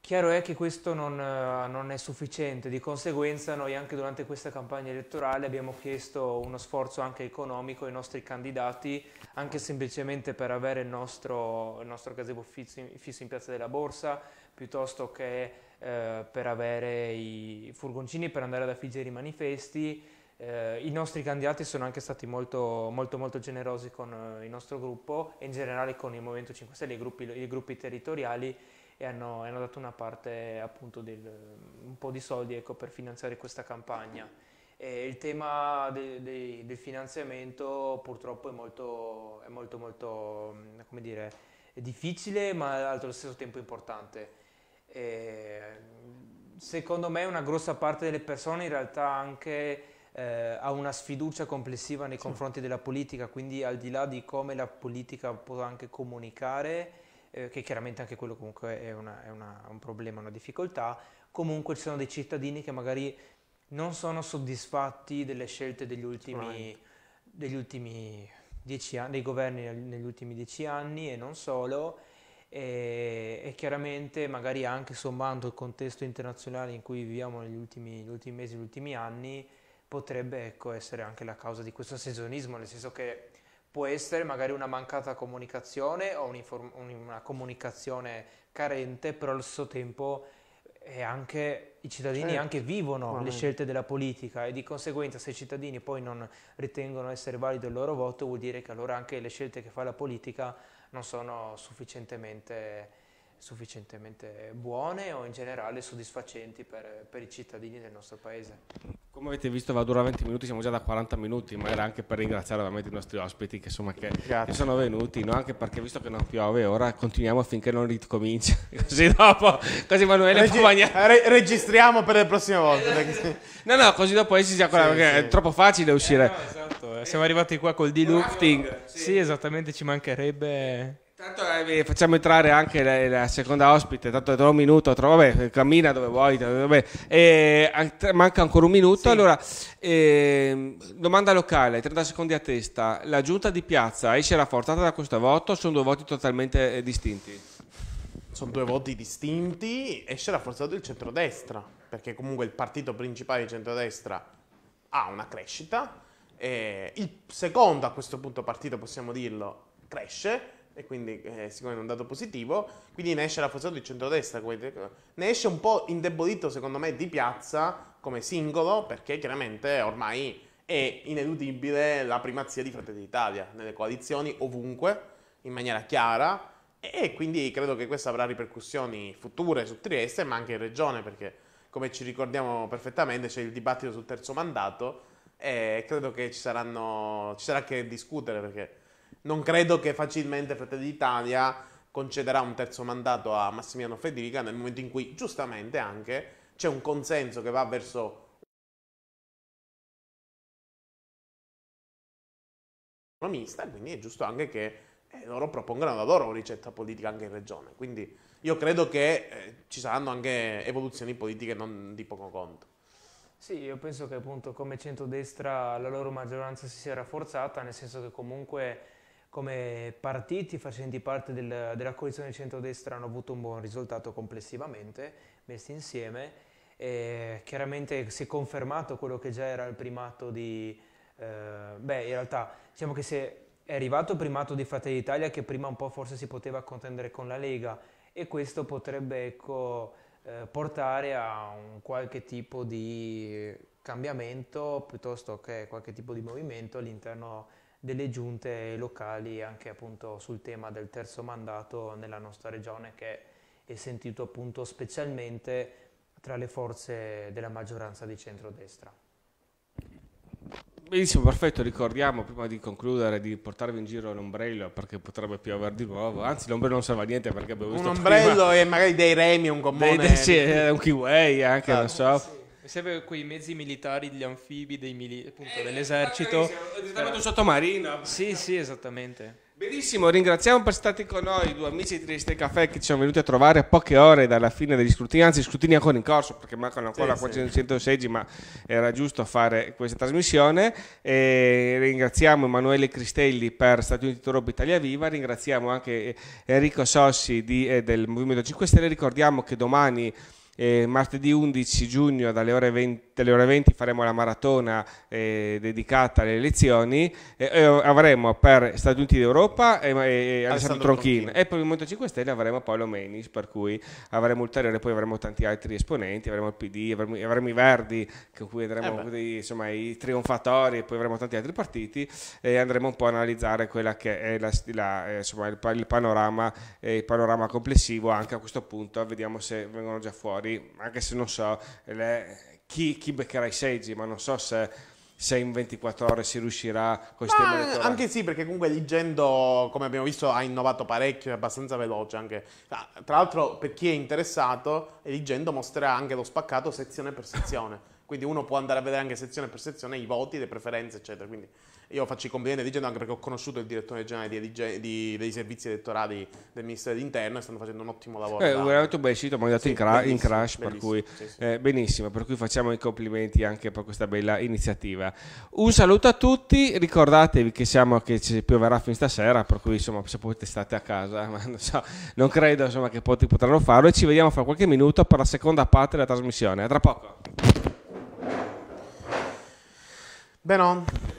S3: Chiaro è che questo non, eh, non, è sufficiente, di conseguenza noi anche durante questa campagna elettorale abbiamo chiesto uno sforzo anche economico ai nostri candidati, anche semplicemente per avere il nostro, il nostro gazebo fisso in piazza della Borsa, piuttosto che eh, per avere i furgoncini per andare ad affiggere i manifesti. Eh, I nostri candidati sono anche stati molto, molto, molto generosi con eh, il nostro gruppo e in generale con il Movimento 5 Stelle, i gruppi, i gruppi territoriali e hanno, hanno dato una parte appunto del, un po' di soldi ecco, per finanziare questa campagna. E il tema de, de, del finanziamento purtroppo è molto, è molto, molto come dire, difficile ma allo stesso tempo importante. E secondo me una grossa parte delle persone in realtà anche eh, ha una sfiducia complessiva nei confronti sì. della politica, quindi al di là di come la politica può anche comunicare, eh, che chiaramente anche quello comunque è, una, è una, un problema, una difficoltà, comunque ci sono dei cittadini che magari non sono soddisfatti delle scelte degli ultimi, degli ultimi dieci anni, dei governi negli ultimi dieci anni e non solo, e, e, chiaramente magari anche sommando il contesto internazionale in cui viviamo negli ultimi, gli ultimi mesi, gli ultimi anni, potrebbe ecco, essere anche la causa di questo sezionismo, nel senso che può essere magari una mancata comunicazione o una comunicazione carente, però allo stesso tempo eh, anche, i cittadini certo. anche vivono Veramente. le scelte della politica e di conseguenza se i cittadini poi non ritengono essere valido il loro voto vuol dire che allora anche le scelte che fa la politica non sono sufficientemente sufficientemente buone o in generale soddisfacenti per, per, i cittadini del nostro paese.
S1: Come avete visto va a durare 20 minuti, siamo già da 40 minuti, ma era anche per ringraziare veramente i nostri ospiti che, insomma, che, che sono venuti, no? anche perché visto che non piove ora continuiamo finché non ricomincia, così dopo, così Emanuele Regi- bagna- eh,
S2: re- Registriamo per le prossime volte.
S3: no, no, così dopo esci già, quella, sì, perché sì. è troppo facile uscire. Eh, no, esatto, eh, siamo arrivati qua col delufting. Sì. sì, esattamente, ci mancherebbe Tanto
S1: eh, facciamo entrare anche la, la seconda ospite, tanto tra un minuto, tra, vabbè, cammina dove vuoi, vabbè, eh, manca ancora un minuto. Sì. Allora, eh, domanda locale, 30 secondi a testa, la giunta di piazza esce rafforzata da questo voto o sono due voti
S2: totalmente eh, distinti? Sono due voti distinti, esce rafforzato il centrodestra, perché comunque il partito principale di centrodestra ha una crescita, il secondo a questo punto partito, possiamo dirlo, cresce e quindi eh, è un dato positivo, quindi ne esce rafforzato di centrodestra, ne esce un po' indebolito secondo me di piazza come singolo perché chiaramente ormai è ineludibile la primazia di Fratelli d'Italia nelle coalizioni ovunque in maniera chiara e quindi credo che questo avrà ripercussioni future su Trieste ma anche in regione perché come ci ricordiamo perfettamente c'è il dibattito sul terzo mandato e credo che ci, saranno, ci sarà che discutere perché non credo che facilmente Fratelli d'Italia concederà un terzo mandato a Massimiliano Federica nel momento in cui, giustamente anche, c'è un consenso che va verso economista, quindi è giusto anche che eh, loro propongano la loro ricetta politica anche in regione. Quindi io credo che eh, ci saranno anche evoluzioni politiche non di poco conto.
S3: Sì, io penso che appunto come centrodestra la loro maggioranza si sia rafforzata, nel senso che comunque come partiti facenti parte del, della coalizione di centrodestra hanno avuto un buon risultato complessivamente, messi insieme. E chiaramente si è confermato quello che già era il primato di... Eh, beh, in realtà diciamo che se è arrivato il primato di Fratelli d'Italia che prima un po' forse si poteva contendere con la Lega e questo potrebbe ecco, eh, portare a un qualche tipo di cambiamento piuttosto che qualche tipo di movimento all'interno delle giunte locali anche appunto sul tema del terzo mandato nella nostra regione che è sentito appunto specialmente tra le forze della maggioranza di centrodestra.
S1: Benissimo, perfetto, ricordiamo prima di concludere di portarvi in giro l'ombrello perché potrebbe piovere di nuovo, anzi l'ombrello non serve a niente perché abbiamo visto Un ombrello prima... e magari dei remi, un gommone. Dei, sì, un kiwi anche, ah, non so. Sì ah.
S3: Mi serve quei mezzi militari, gli anfibi dei mili- appunto, eh, dell'esercito. Esattamente eh, diciamo, un sottomarino. Sì, sì, esattamente.
S1: Benissimo, ringraziamo per essere stati con noi due amici di Triste Caffè che ci sono venuti a trovare a poche ore dalla fine degli scrutini, anzi scrutini ancora in corso perché mancano ancora sì, 400 sì. seggi ma era giusto fare questa trasmissione. E ringraziamo Emanuele Cristelli per Stati Uniti Europa Italia Viva, ringraziamo anche Enrico Sossi di, eh, del Movimento 5 Stelle, ricordiamo che domani e eh, martedì 11 giugno dalle ore 20, alle ore 20 faremo la maratona eh, dedicata alle elezioni e, eh, e eh, avremo per Stati Uniti d'Europa e, e Alessandro, Alessandro Tronchin. Tronchin e per il Movimento 5 Stelle avremo Paolo Menis per cui avremo ulteriore poi avremo tanti altri esponenti avremo il PD avremo, avremo i Verdi con cui andremo eh dei, insomma, i trionfatori e poi avremo tanti altri partiti e andremo un po' a analizzare quella che è la, la, insomma, il, il, panorama, il panorama complessivo anche a questo punto vediamo se vengono già fuori fuori, anche se non so le, chi, chi beccherà i seggi, ma non so se se in 24 ore si riuscirà con sistema Anche
S2: sì, perché comunque Ligendo, come abbiamo visto, ha innovato parecchio, è abbastanza veloce anche. Ah, tra l'altro, per chi è interessato, Ligendo mostrerà anche lo spaccato sezione per sezione. Quindi uno può andare a vedere anche sezione per sezione i voti, le preferenze, eccetera. Quindi io faccio i complimenti a Digendo anche perché ho conosciuto il direttore generale di, di, dei servizi elettorali del Ministero dell'Interno e stanno facendo un ottimo lavoro. Eh, veramente
S1: un bel sito, mi ha dato sì, in, cra- in, crash, per cui, sì, sì. Eh, benissimo, per cui facciamo i complimenti anche per questa bella iniziativa. Un saluto a tutti, ricordatevi che, siamo, che ci pioverà fin stasera, per cui insomma se potete state a casa, ma non, so, non credo insomma, che pot- potranno farlo e ci vediamo fra qualche minuto per la seconda parte della trasmissione. A tra poco.
S2: Bene.